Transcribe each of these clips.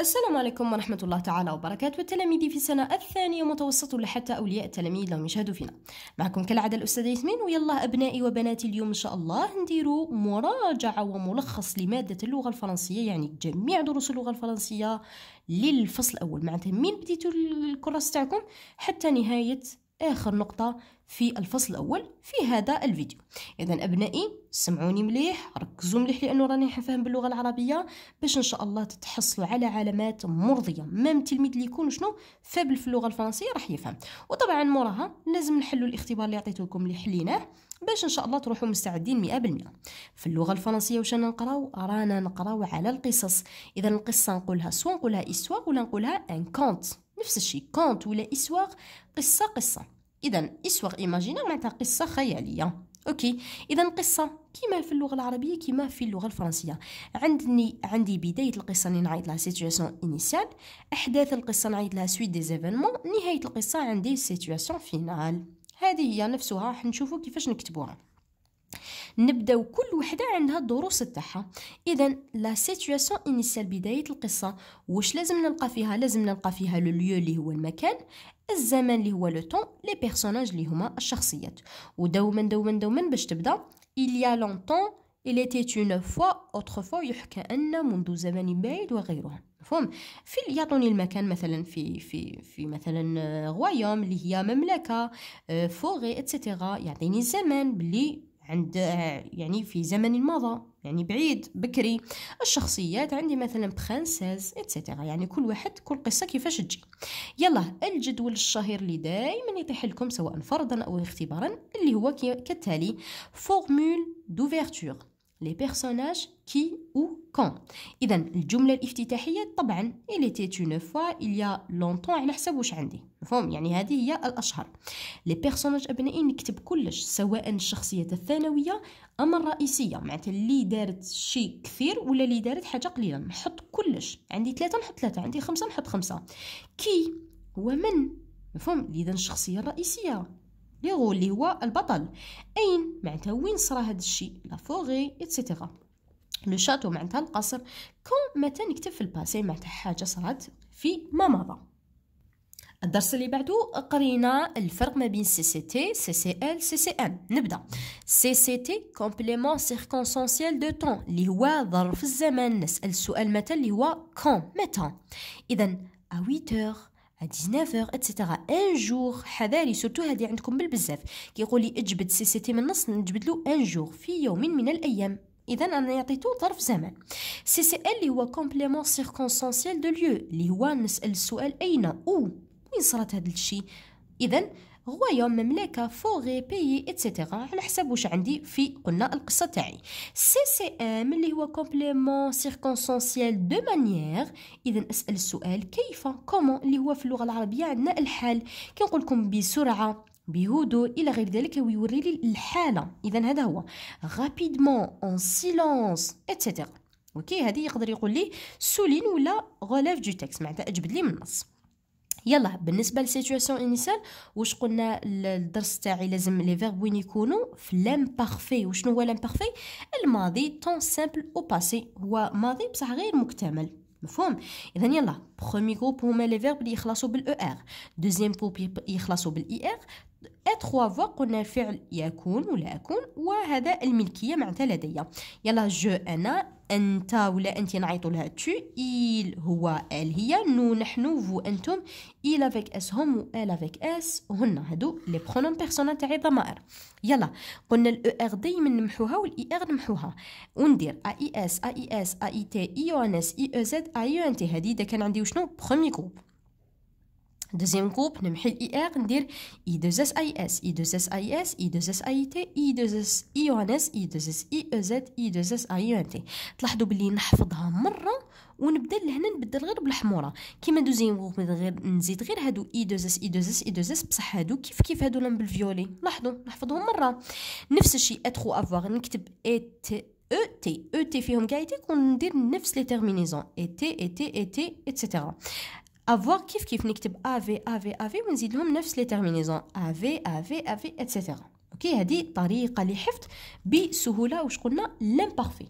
السلام عليكم ورحمة الله تعالى وبركاته تلاميذي في السنة الثانية متوسط لحتى أولياء التلاميذ لهم يشاهدوا فينا معكم كالعادة الأستاذ ياسمين ويلا أبنائي وبناتي اليوم إن شاء الله نديروا مراجعة وملخص لمادة اللغة الفرنسية يعني جميع دروس اللغة الفرنسية للفصل الأول معناتها من بديتوا الكراس تاعكم حتى نهاية آخر نقطة في الفصل الأول في هذا الفيديو إذا أبنائي سمعوني مليح ركزوا مليح لأنه راني حنفهم باللغة العربية باش إن شاء الله تتحصلوا على علامات مرضية مام تلميذ اللي يكون شنو فابل في اللغة الفرنسية راح يفهم وطبعا موراها لازم نحلوا الاختبار اللي عطيته لكم اللي حليناه باش إن شاء الله تروحوا مستعدين 100% في اللغة الفرنسية واش أنا نقراو رانا نقراو على القصص إذا القصة نقولها سوا نقولها إسواغ ولا نقولها ان كونت نفس الشيء كونت ولا إسواغ قصة قصة اذا اسوار ايماجينير معناتها قصه خياليه اوكي اذا قصه كيما في اللغه العربيه كيما في اللغه الفرنسيه عندني عندي بدايه القصه اللي نعيط لها سيتوياسيون انيسيال احداث القصه نعيط لها سويت دي زيفينمون نهايه القصه عندي سيتوياسيون فينال هذه هي نفسها حنشوفوا كيفاش نكتبوها نبداو كل وحده عندها الدروس تاعها اذا لا سيتوياسيون انيسيال بدايه القصه واش لازم نلقى فيها لازم نلقى فيها لو ليو اللي هو المكان الزمن اللي هو لو طون لي بيرسوناج اللي هما الشخصيات ودوما دوما دوما باش تبدا il لونطون Il était une fois, autrefois, يحكى أن منذ زمن بعيد وغيره مفهوم في يعطوني المكان مثلا في في في مثلا غوايوم آه، اللي هي مملكه فوغي آه، اتسيتيرا يعطيني الزمن بلي عند آه، يعني في زمن مضى يعني بعيد بكري الشخصيات عندي مثلا برانسيز اتسيتيرا يعني كل واحد كل قصه كيفاش تجي يلا الجدول الشهير اللي دائما يطيح لكم سواء فرضا او اختبارا اللي هو كالتالي فورمول دوفيرتور لي بيرسوناج كي او كون اذا الجمله الافتتاحيه طبعا اللي تي اون فوا il لونطون على حساب واش عندي مفهوم يعني هذه هي الاشهر لي بيرسوناج ابنائي نكتب كلش سواء الشخصيه الثانويه اما الرئيسيه معناتها اللي دارت شيء كثير ولا اللي دارت حاجه قليله نحط كلش عندي ثلاثه نحط ثلاثه عندي خمسه نحط خمسه كي هو من مفهوم اذا الشخصيه الرئيسيه ليغو اللي هو البطل أين معناتها وين صرا هذا الشيء لا فوغي اتسيتيرا لو شاتو معناتها القصر كون متى نكتب في الباسي معناتها حاجة صرات في ما مضى الدرس اللي بعده قرينا الفرق ما بين سي سي تي سي سي ال سي سي ان نبدا سي سي تي كومبليمون سيركونسونسييل دو طون اللي هو ظرف الزمان نسال سؤال متى اللي هو كون متى اذا ا 8 à 19h etc ان جور حذاري سورتو هادي عندكم بالبزاف كيقول لي اجبد سي سي تي من النص نجبد له ان جور في يوم من الايام اذا انا عطيتو ظرف زمان سي سي ال اللي هو كومبليمون سيركونسونسييل دو ليو اللي هو نسال السؤال اين او وين صرات هذا الشيء اذا غوايوم مملكه فوغي بيي اتسيتيرا على حساب واش عندي في قلنا القصه تاعي سي سي ام اللي هو كومبليمون سيركونسونسيال دو مانيير اذا اسال السؤال كيف كومون اللي هو في اللغه العربيه عندنا الحال كي نقول لكم بسرعه بهدوء الى غير ذلك ويوري لي الحاله اذا هذا هو رابيدمون اون سيلونس اتسيتيرا اوكي هذه يقدر يقول لي سولين ولا غولاف دو تكس معناتها اجبد لي من النص يلا بالنسبه للسيتوياسيون انيسيال واش قلنا الدرس تاعي لازم لي فيرب وين يكونوا في بارفي وشنو هو بارفي الماضي طون سامبل او باسي هو ماضي بصح غير مكتمل مفهوم اذا يلا برومي جروب هما لي فيرب اللي يخلصوا بالاو ار دوزيام جروب يخلصوا بالاي ار اتخوا فوا قلنا الفعل يكون ولا اكون وهذا الملكيه معناتها لدي يلا جو انا انت ولا انت نعيطوا لها تو ايل هو ال هي نو نحن فو انتم ايل افيك اس هم و ال افيك اس هن هادو لي برونوم بيرسونال تاعي ضمائر يلا قلنا الاو ار e من نمحوها والاي ار e نمحوها وندير اي اس اي اس اي تي اي او ان اس اي او زد اي او ان تي هادي اذا كان عندي شنو بروميي جروب دوزيام كوب نمحي الاي ار ندير اي 2 اس اي اس اي 2 اس اي اس اي 2 اس اي تي اي 2 اس اي او ان اس اي 2 اس اي او زد اي 2 اس اي ان تي تلاحظوا بلي نحفظها مره ونبدا لهنا نبدل غير بالحموره كيما دوزيام كوب غير نزيد غير هادو اي 2 اس اي 2 اس اي 2 اس بصح هادو كيف كيف هادو لهم بالفيولي لاحظوا نحفظهم مره نفس الشيء اتخو افوار نكتب اي تي او تي او تي فيهم كاع يتيك وندير نفس لي تيرمينيزون اي تي اي تي اي تي اتسيتيرا افواغ كيف كيف نكتب افي افي افي ونزيد لهم نفس لي تيرمينيزون افي افي افي اتسيتيرا اوكي هذه طريقه لحفظ بسهوله واش قلنا لامبارفي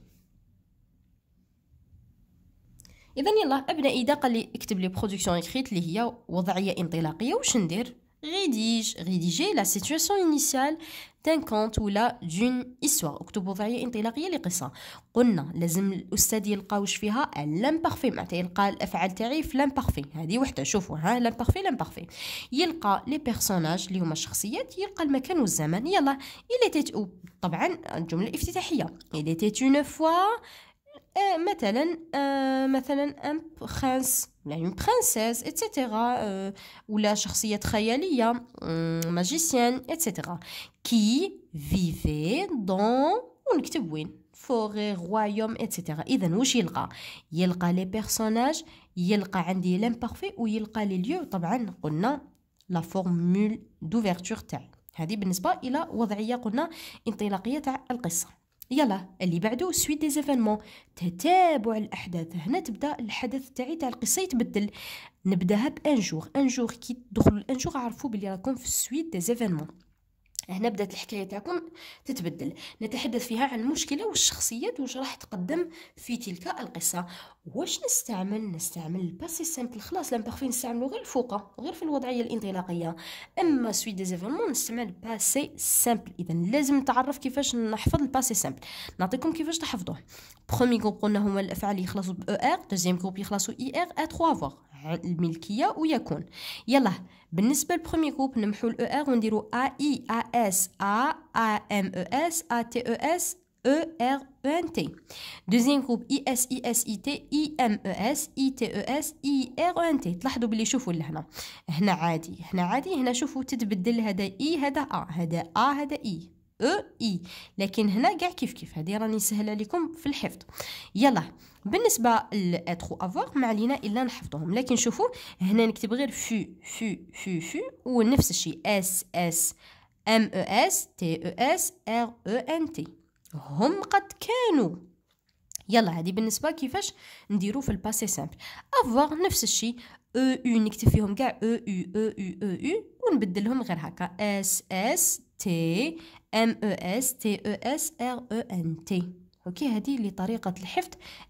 اذا يلا ابدا اذا قال لي اكتب لي برودكسيون اكريت اللي هي وضعيه انطلاقيه واش ندير rédige rédiger la situation initiale d'un conte ولا d'une histoire اكتبوا ظاهية انطلاقية لقصة قلنا لازم الأستاذ واش فيها الامبارفي معناتها يلقى الأفعال تاعي في الامبارفي هذه وحدة شوفوا ها الامبارفي الامبارفي يلقى لي بيرسوناج اللي هما الشخصيات يلقى المكان والزمان يلا إلي تيت طبعا الجملة الافتتاحية إلي تيت اون فوا مثلا آه مثلا ان برنس ولا اون برانسيس اتسيتيرا آه ولا شخصيه خياليه ماجيسيان ايتترا كي فيفي دون ونكتب وين فوغي غوايوم ايتترا اذا واش يلقى يلقى لي بيرسوناج يلقى عندي لامبارفي ويلقى لي ليو طبعا قلنا لا فورمول دوفيرتور تاع هذه بالنسبه الى وضعيه قلنا انطلاقيه تاع القصه يلا اللي بعده سوي دي زيفينمون تتابع الاحداث هنا تبدا الحدث تاعي تاع القصه يتبدل نبداها بانجور انجور كي تدخلوا الانجور عرفوا بلي راكم في سويت دي زيفينمون هنا بدات الحكايه تاعكم تتبدل نتحدث فيها عن المشكله والشخصيات واش راح تقدم في تلك القصه واش نستعمل نستعمل الباسي سامبل خلاص لامبارفي نستعملو غير الفوقه غير في الوضعيه الانطلاقيه اما سوي ديزيفيرمون نستعمل باسي سامبل اذا لازم نتعرف كيفاش نحفظ الباسي سامبل نعطيكم كيفاش تحفظوه برومي كوب قلنا هما الافعال يخلصوا ب او ار دوزيام كوب يخلصوا اي ار ا 3 فوار الملكيه ويكون يلا بالنسبه للبرومي جروب نمحو الاو ار ونديرو ا اي ا اس ا ا ام او اس ا تي او اس E-R-E-N-T. Deuxième groupe I-S-I-S-I-T, I-M-E-S, I-T-E-S, I-R-E-N-T. تلاحظوا باللي شوفوا لهنا هنا عادي هنا عادي هنا شوفوا تتبدل هذا إي هذا أ هذا أ هذا إي e. او اي لكن هنا كاع كيف كيف هذه راني سهله لكم في الحفظ يلا بالنسبه لاترو افوار ما علينا الا نحفظهم لكن شوفوا هنا نكتب غير فو فو فو فو ونفس الشيء اس اس ام او اس تي او اس ار او ان تي هم قد كانوا يلا هذه بالنسبه كيفاش نديرو في الباسي سامبل افوار نفس الشيء او او نكتب فيهم كاع او او او او او او ونبدلهم غير هكا اس اس تي ام او اس تي او اس ار او ان تي اوكي هذه اللي طريقه الحفظ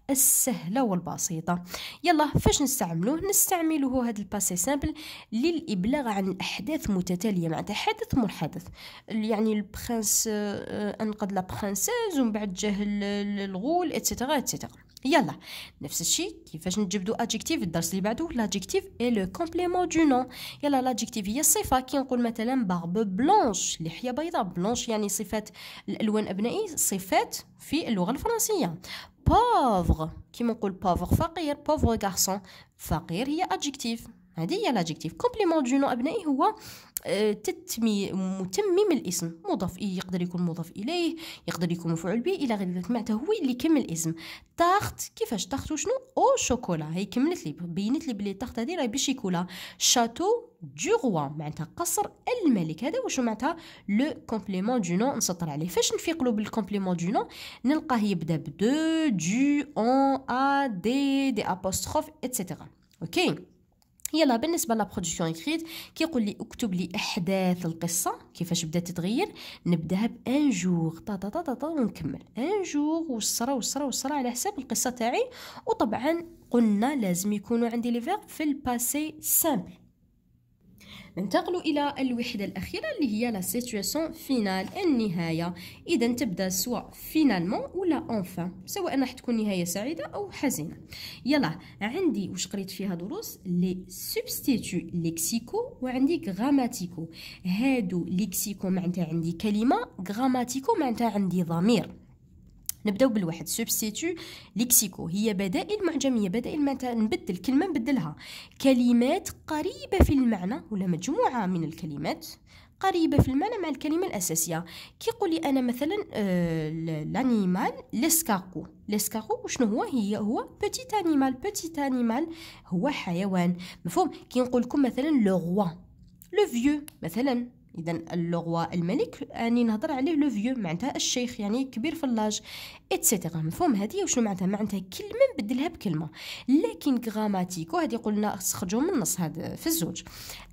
السهله والبسيطه يلا فاش نستعملوه نستعملوه هذا الباسي سامبل للابلاغ عن احداث متتاليه معناتها حدث منحدث يعني البرنس انقذ لا برنسيز ومن بعد جاه الغول اتسيتيرا اتسيتيرا يلا نفس الشيء كيفاش نجبدو ادجكتيف الدرس اللي بعده لادجكتيف اي لو كومبليمون دو نون يلا لادجكتيف هي الصفه كي نقول مثلا بارب بلونش لحيه بيضاء بلونش يعني صفات الالوان ابنائي صفات في اللغه الفرنسيه بوفغ كيما نقول بوفغ فقير بوفغ غارسون فقير هي ادجكتيف هذه هي لاجيكتيف كومبليمون دو نو ابنائي هو آه، تتمي متمم الاسم مضاف إيه يقدر يكون مضاف إليه يقدر يكون مفعول به إلى غير ذلك معناتها هو اللي كمل الاسم تاخت كيفاش تاخت شنو أو شوكولا هي كملت لي بينت لي بلي تارت هذه راهي بشيكولا شاتو دو روا معناتها قصر الملك هذا واش معناتها لو كومبليمون دو نو نسطر عليه فاش نفيقلو بالكومبليمون دو نو نلقاه يبدا بدو دو اون ا دي دي ابوستروف ايتترا اوكي okay. يلا بالنسبه لابرودكسيون اكريت كيقول لي اكتب لي احداث القصه كيفاش بدات تتغير نبداها بان جور طا طا طا طا ونكمل ان جور وصرا وصرا وصرا على حساب القصه تاعي وطبعا قلنا لازم يكونوا عندي لي في الباسي سامبل ننتقل إلى الوحدة الأخيرة اللي هي لا سيتوياسيون فينال النهاية إذا تبدا سواء فينالمون ولا أونفان سواء راح تكون نهاية سعيدة أو حزينة يلا عندي واش قريت فيها دروس لي سوبستيتو ليكسيكو وعندي غراماتيكو هادو ليكسيكو معناتها عندي كلمة غراماتيكو معناتها عندي ضمير نبداو بالواحد سوبستيتو ليكسيكو هي بدائل معجميه بدائل متى نبدل كلمه نبدلها كلمات قريبه في المعنى ولا مجموعه من الكلمات قريبة في المعنى مع الكلمة الأساسية كي قولي أنا مثلا آه لانيمال لسكاكو لسكاكو شنو هو هي هو بوتيت أنيمال بوتيت أنيمال هو حيوان مفهوم كي نقول لكم مثلا لو غوا لو فيو مثلا اذا اللغوا الملك اني نهضر عليه لو فيو معناتها الشيخ يعني كبير في اللاج اتسيتيرا مفهوم هذه وشنو معناتها معناتها كلمه نبدلها بكلمه لكن غراماتيكو هذه قلنا خرجوا من النص هذا في الزوج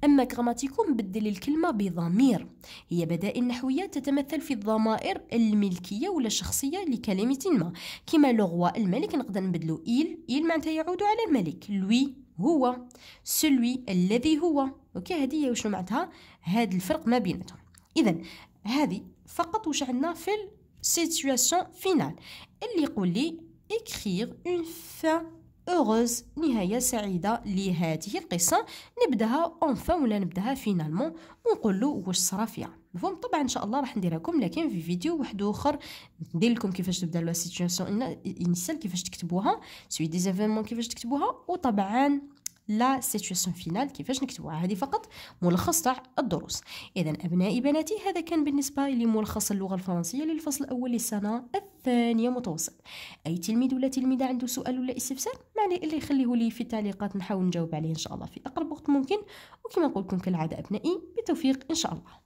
اما غراماتيكو نبدل الكلمه بضمير هي بدائل نحويه تتمثل في الضمائر الملكيه ولا الشخصيه لكلمه ما كما لغوا الملك نقدر نبدلو إيل إيل معناتها يعود على الملك لوي هو سلوي الذي هو اوكي هذه هي وشنو معناتها هذا الفرق ما بيناتهم اذا هذه فقط واش عندنا في السيتوياسيون فينال اللي يقول لي écrire une fin heureuse نهاية سعيدة لهذه القصة نبداها اونفان ولا نبداها فينالمون ونقولو واش صرا فيها مفهوم طبعا ان شاء الله راح نديرها لكم لكن في فيديو واحد اخر ندير لكم كيفاش تبدا لا سيتوياسيون انيسيال كيفاش تكتبوها سوي دي زيفينمون كيفاش تكتبوها وطبعا لا سيتويشن فينال كيفاش نكتبوها هذه فقط ملخص تاع الدروس اذا ابنائي بناتي هذا كان بالنسبه لملخص اللغه الفرنسيه للفصل الاول للسنه الثانيه متوسط اي تلميذ ولا تلميذه عنده سؤال ولا استفسار ما عليه الا يخليه لي في التعليقات نحاول نجاوب عليه ان شاء الله في اقرب وقت ممكن وكما نقول لكم كالعاده ابنائي بالتوفيق ان شاء الله